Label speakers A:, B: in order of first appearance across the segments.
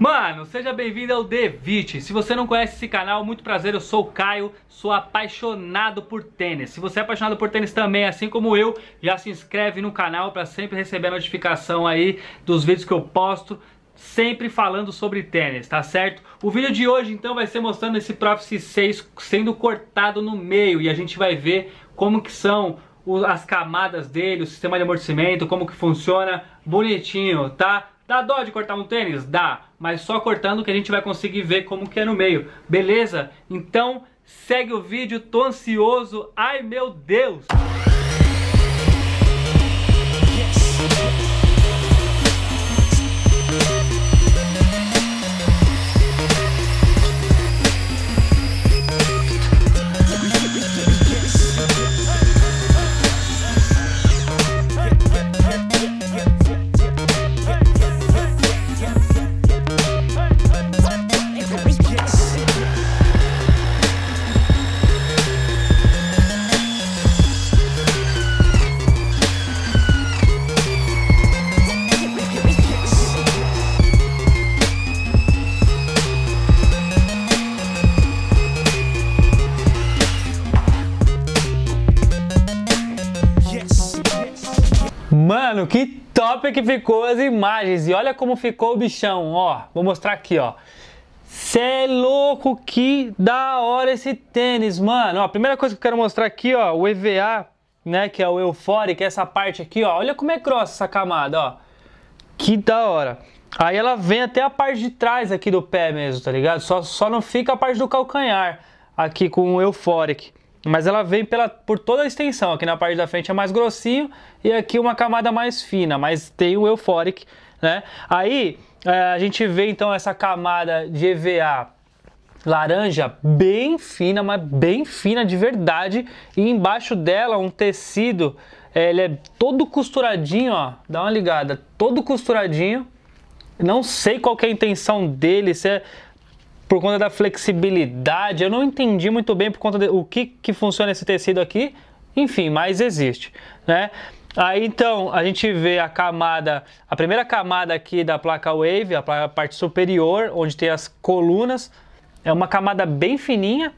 A: Mano, seja bem-vindo ao Devite. Se você não conhece esse canal, muito prazer, eu sou o Caio, sou apaixonado por tênis. Se você é apaixonado por tênis também, assim como eu, já se inscreve no canal para sempre receber a notificação aí dos vídeos que eu posto, sempre falando sobre tênis, tá certo? O vídeo de hoje então vai ser mostrando esse Profice 6 sendo cortado no meio e a gente vai ver como que são as camadas dele, o sistema de amortecimento, como que funciona, bonitinho, tá? Dá dó de cortar um tênis? Dá, mas só cortando que a gente vai conseguir ver como que é no meio, beleza? Então segue o vídeo, tô ansioso, ai meu Deus! Mano, que top que ficou as imagens. E olha como ficou o bichão, ó. Vou mostrar aqui, ó. Cê é louco, que da hora esse tênis, mano. Ó, a primeira coisa que eu quero mostrar aqui, ó, o EVA, né, que é o Euphoric, essa parte aqui, ó. Olha como é grossa essa camada, ó. Que da hora. Aí ela vem até a parte de trás aqui do pé mesmo, tá ligado? Só, só não fica a parte do calcanhar aqui com o Euphoric. Mas ela vem pela, por toda a extensão. Aqui na parte da frente é mais grossinho e aqui uma camada mais fina, mas tem o Euphoric, né? Aí é, a gente vê então essa camada de EVA laranja bem fina, mas bem fina de verdade. E embaixo dela um tecido, é, ele é todo costuradinho, ó. Dá uma ligada, todo costuradinho. Não sei qual é a intenção dele, se é por conta da flexibilidade. Eu não entendi muito bem por conta do que, que funciona esse tecido aqui. Enfim, mas existe, né? Aí então a gente vê a camada, a primeira camada aqui da placa Wave, a parte superior, onde tem as colunas, é uma camada bem fininha,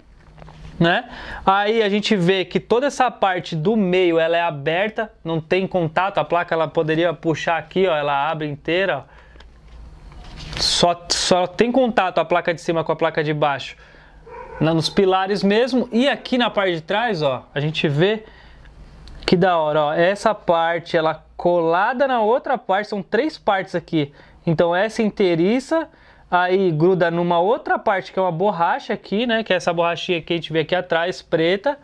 A: né? Aí a gente vê que toda essa parte do meio ela é aberta, não tem contato, a placa ela poderia puxar aqui, ó, ela abre inteira, ó, só, só tem contato a placa de cima com a placa de baixo nos pilares mesmo. E aqui na parte de trás, ó, a gente vê que da hora, ó, essa parte ela colada na outra parte, são três partes aqui. Então essa inteiriça aí gruda numa outra parte que é uma borracha aqui, né, que é essa borrachinha que a gente vê aqui atrás, preta.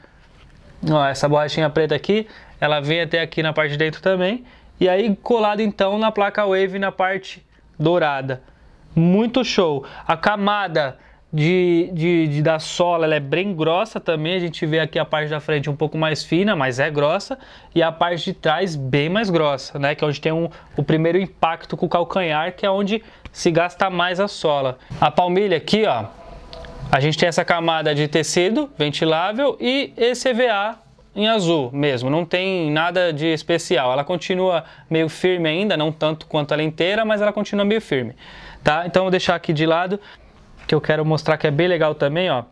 A: Ó, essa borrachinha preta aqui, ela vem até aqui na parte de dentro também. E aí colada então na placa Wave na parte dourada muito show. A camada de, de, de, da sola ela é bem grossa também. A gente vê aqui a parte da frente um pouco mais fina, mas é grossa, e a parte de trás bem mais grossa, né? Que é onde tem um, o primeiro impacto com o calcanhar, que é onde se gasta mais a sola. A palmilha aqui, ó, a gente tem essa camada de tecido ventilável e esse EVA em azul mesmo, não tem nada de especial. Ela continua meio firme ainda, não tanto quanto ela inteira, mas ela continua meio firme, tá? Então vou deixar aqui de lado, que eu quero mostrar que é bem legal também, ó.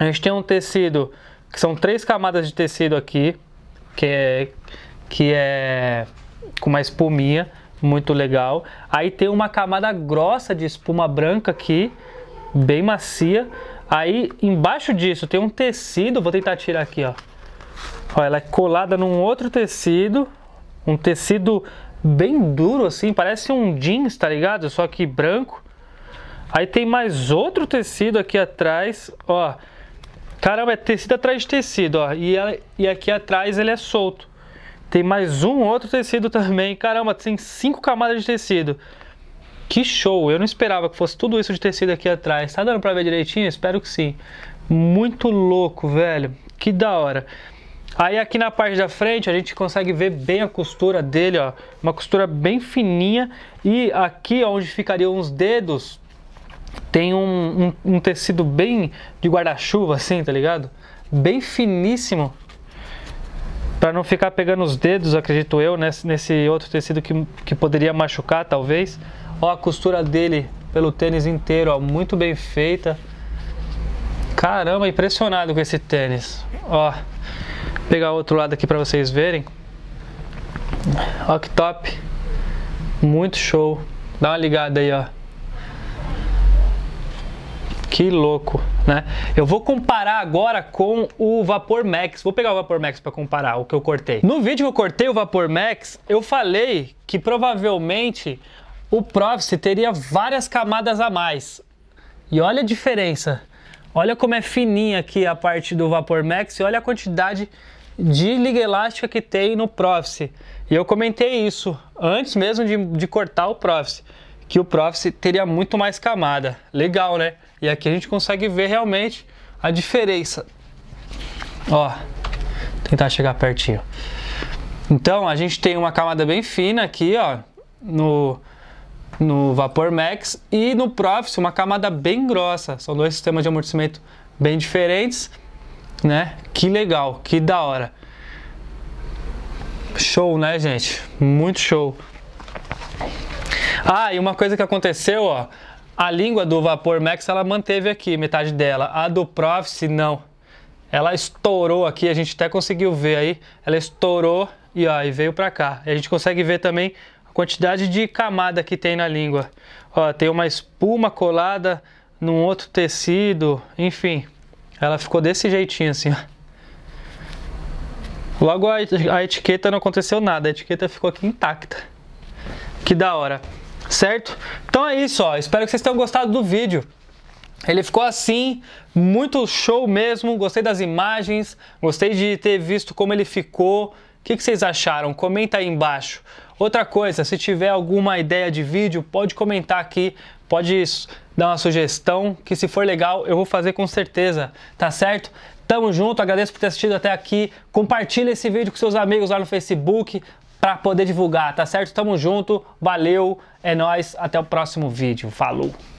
A: A gente tem um tecido, que são três camadas de tecido aqui, que é, que é com uma espuminha, muito legal. Aí tem uma camada grossa de espuma branca aqui, bem macia. Aí embaixo disso tem um tecido, vou tentar tirar aqui, ó. Ó, ela é colada num outro tecido, um tecido bem duro assim, parece um jeans, tá ligado? Só que branco. Aí tem mais outro tecido aqui atrás, ó. Caramba, é tecido atrás de tecido, ó. E, ela, e aqui atrás ele é solto. Tem mais um outro tecido também. Caramba, tem cinco camadas de tecido. Que show! Eu não esperava que fosse tudo isso de tecido aqui atrás. Tá dando pra ver direitinho? Espero que sim. Muito louco, velho. Que da hora. Aí aqui na parte da frente a gente consegue ver bem a costura dele, ó, uma costura bem fininha e aqui onde ficariam os dedos tem um, um, um tecido bem de guarda-chuva assim, tá ligado? Bem finíssimo para não ficar pegando os dedos, acredito eu, nesse, nesse outro tecido que, que poderia machucar talvez. Ó a costura dele pelo tênis inteiro, ó, muito bem feita. Caramba, impressionado com esse tênis. Ó pegar o outro lado aqui para vocês verem. Ó que top. Muito show. Dá uma ligada aí, ó. Que louco, né? Eu vou comparar agora com o Vapor Max. Vou pegar o Vapor Max para comparar o que eu cortei. No vídeo que eu cortei o Vapor Max, eu falei que provavelmente o Profice teria várias camadas a mais. E olha a diferença. Olha como é fininha aqui a parte do Vapor Max e olha a quantidade de liga elástica que tem no Profice. E eu comentei isso antes mesmo de, de cortar o Profice, que o Profice teria muito mais camada. Legal, né? E aqui a gente consegue ver realmente a diferença. Ó, tentar chegar pertinho. Então a gente tem uma camada bem fina aqui, ó, no, no Vapor Max e no Profice uma camada bem grossa. São dois sistemas de amortecimento bem diferentes né? Que legal, que da hora. Show, né, gente? Muito show. Ah, e uma coisa que aconteceu, ó. A língua do Vapor Max, ela manteve aqui metade dela. A do Profice, não. Ela estourou aqui, a gente até conseguiu ver aí. Ela estourou e, ó, e veio pra cá. E a gente consegue ver também a quantidade de camada que tem na língua. Ó, tem uma espuma colada num outro tecido, enfim. Ela ficou desse jeitinho assim. Logo a, a etiqueta não aconteceu nada, a etiqueta ficou aqui intacta. Que da hora, certo? Então é isso, ó. Espero que vocês tenham gostado do vídeo. Ele ficou assim, muito show mesmo. Gostei das imagens, gostei de ter visto como ele ficou. O que, que, vocês acharam? Comenta aí embaixo. Outra coisa, se tiver alguma ideia de vídeo, pode comentar aqui pode dar uma sugestão que se for legal eu vou fazer com certeza, tá certo? Tamo junto, agradeço por ter assistido até aqui. Compartilha esse vídeo com seus amigos lá no Facebook para poder divulgar, tá certo? Tamo junto, valeu, é nós, até o próximo vídeo. Falou.